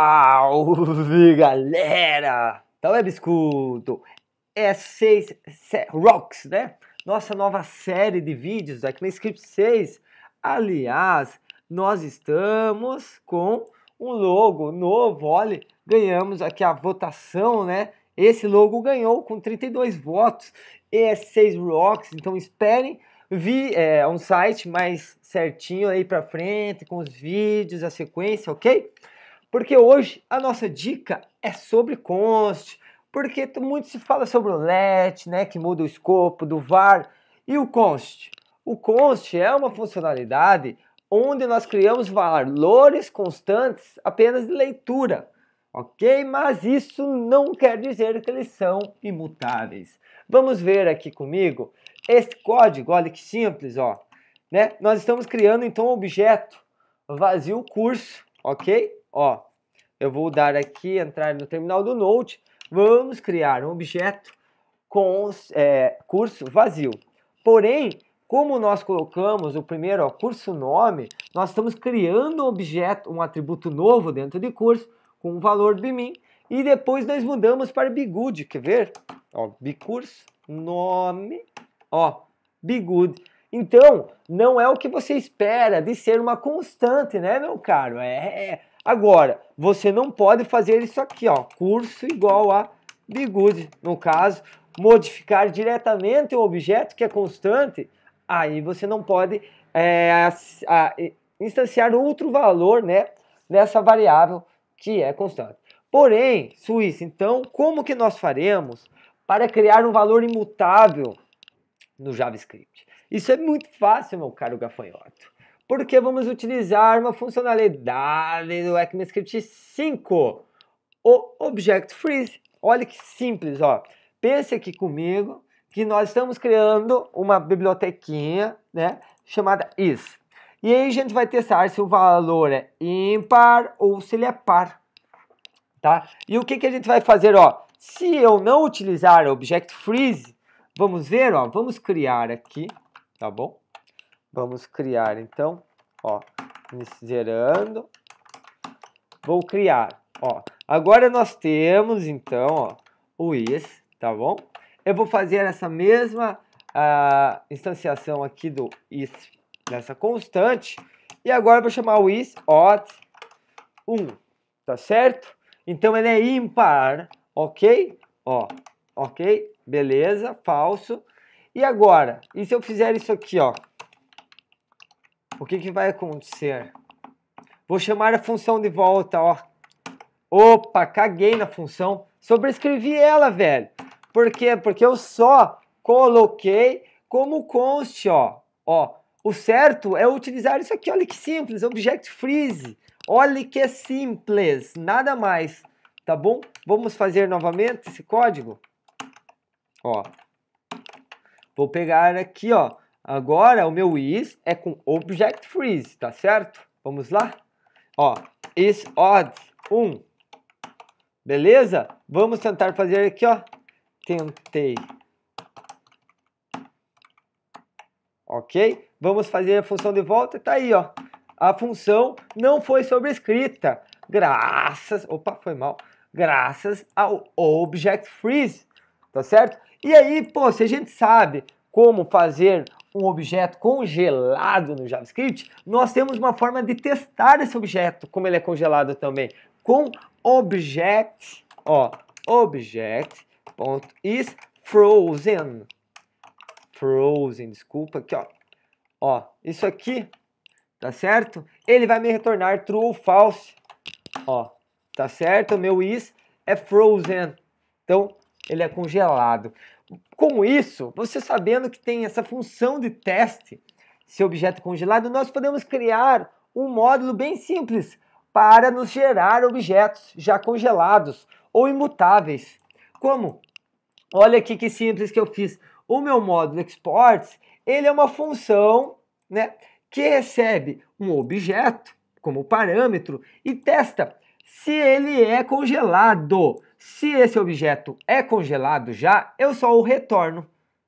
Salve galera da tá Web Escudo! É 6 Rocks, né? Nossa nova série de vídeos da Script 6. Aliás, nós estamos com um logo novo. Olha, ganhamos aqui a votação, né? Esse logo ganhou com 32 votos. É 6 Rocks, então esperem vi é, um site mais certinho aí pra frente com os vídeos, a sequência, ok? Porque hoje a nossa dica é sobre const porque muito se fala sobre o LET, né, que muda o escopo do VAR, e o const. O const é uma funcionalidade onde nós criamos valores constantes apenas de leitura, ok? Mas isso não quer dizer que eles são imutáveis. Vamos ver aqui comigo esse código, olha que simples, ó. Né? Nós estamos criando então um objeto vazio curso, ok? Ó, eu vou dar aqui, entrar no terminal do Node, vamos criar um objeto com é, curso vazio. Porém, como nós colocamos o primeiro ó, curso nome, nós estamos criando um objeto, um atributo novo dentro de curso com o valor mim. e depois nós mudamos para Bigood, quer ver? Ó, bicurso, nome, ó, Bigood. Então, não é o que você espera de ser uma constante, né, meu caro? É, é Agora, você não pode fazer isso aqui, ó, curso igual a bigude. No caso, modificar diretamente o objeto que é constante, aí você não pode é, a, instanciar outro valor né, nessa variável que é constante. Porém, Suíça, então, como que nós faremos para criar um valor imutável no JavaScript? Isso é muito fácil, meu caro gafanhoto porque vamos utilizar uma funcionalidade do ECMAScript 5, o Object Freeze. Olha que simples, ó. Pense aqui comigo que nós estamos criando uma bibliotequinha, né, chamada is. E aí a gente vai testar se o valor é ímpar ou se ele é par, tá? E o que, que a gente vai fazer, ó? Se eu não utilizar o Object Freeze, vamos ver, ó, vamos criar aqui, tá bom? Vamos criar, então, ó, gerando. Vou criar, ó. Agora nós temos, então, ó, o is, tá bom? Eu vou fazer essa mesma a ah, instanciação aqui do is nessa constante. E agora eu vou chamar o is odd 1, tá certo? Então ele é ímpar, ok? Ó, ok, beleza, falso. E agora, e se eu fizer isso aqui, ó, o que, que vai acontecer? Vou chamar a função de volta, ó. Opa, caguei na função. Sobrescrevi ela, velho. Por quê? Porque eu só coloquei como conste, ó. Ó, o certo é utilizar isso aqui, olha que simples, Object Freeze. Olha que é simples, nada mais, tá bom? Vamos fazer novamente esse código. Ó, vou pegar aqui, ó, Agora o meu is é com object freeze, tá certo? Vamos lá? Ó, is odds 1. Beleza? Vamos tentar fazer aqui, ó. Tentei. Ok? Vamos fazer a função de volta. Tá aí, ó. A função não foi sobrescrita. Graças... Opa, foi mal. Graças ao object freeze. Tá certo? E aí, pô, se a gente sabe como fazer um objeto congelado no JavaScript, nós temos uma forma de testar esse objeto, como ele é congelado também, com object, ó, object.is frozen. Frozen, desculpa aqui, ó. Ó, isso aqui, tá certo? Ele vai me retornar true ou false. Ó, tá certo? O meu is é frozen. Então, ele é congelado. Com isso, você sabendo que tem essa função de teste, esse objeto congelado, nós podemos criar um módulo bem simples para nos gerar objetos já congelados ou imutáveis. Como? Olha aqui que simples que eu fiz. O meu módulo exports, ele é uma função né, que recebe um objeto como parâmetro e testa se ele é congelado. Se esse objeto é congelado já, eu só o retorno,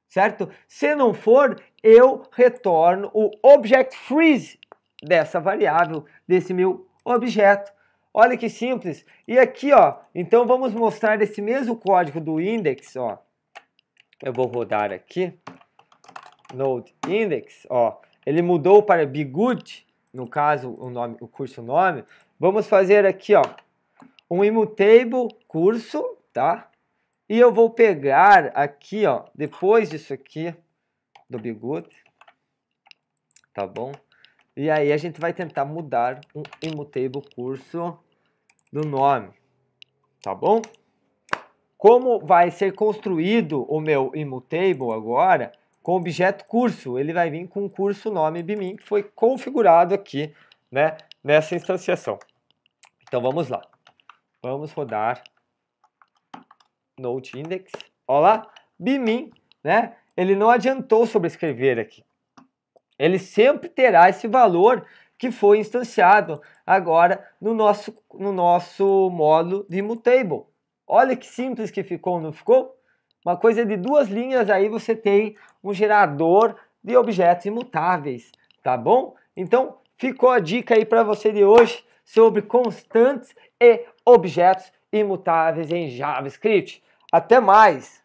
certo? Se não for, eu retorno o object freeze dessa variável, desse meu objeto. Olha que simples. E aqui, ó, então vamos mostrar esse mesmo código do index, ó. Eu vou rodar aqui. Node index, ó. Ele mudou para Bigood, no caso, o nome, o curso nome. Vamos fazer aqui, ó, um immutable curso, tá? E eu vou pegar aqui, ó, depois disso aqui, do bigode, tá bom? E aí a gente vai tentar mudar um immutable curso do nome, tá bom? Como vai ser construído o meu immutable agora com objeto curso? Ele vai vir com o curso nome bimin que foi configurado aqui, né, nessa instanciação. Então vamos lá. Vamos rodar note index. Olá, bimin, né? Ele não adiantou sobrescrever aqui. Ele sempre terá esse valor que foi instanciado agora no nosso, no nosso módulo de mutable. Olha que simples que ficou, não ficou? Uma coisa de duas linhas aí você tem um gerador de objetos imutáveis, tá bom? Então ficou a dica aí para você de hoje sobre constantes e objetos imutáveis em JavaScript. Até mais!